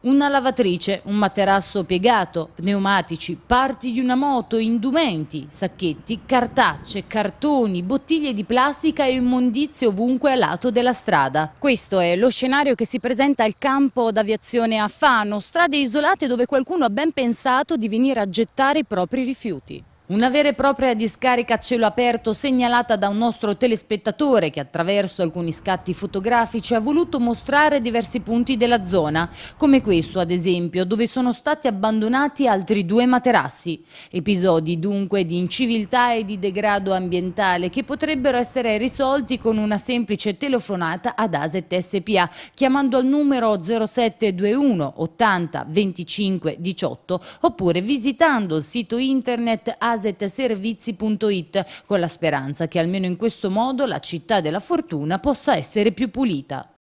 Una lavatrice, un materasso piegato, pneumatici, parti di una moto, indumenti, sacchetti, cartacce, cartoni, bottiglie di plastica e immondizie ovunque a lato della strada. Questo è lo scenario che si presenta al campo d'aviazione a Fano, strade isolate dove qualcuno ha ben pensato di venire a gettare i propri rifiuti. Una vera e propria discarica a cielo aperto segnalata da un nostro telespettatore che attraverso alcuni scatti fotografici ha voluto mostrare diversi punti della zona, come questo ad esempio, dove sono stati abbandonati altri due materassi. Episodi dunque di inciviltà e di degrado ambientale che potrebbero essere risolti con una semplice telefonata ad ASET SPA chiamando al numero 0721 80 25 18 oppure visitando il sito internet ASET asetservizi.it con la speranza che almeno in questo modo la città della fortuna possa essere più pulita.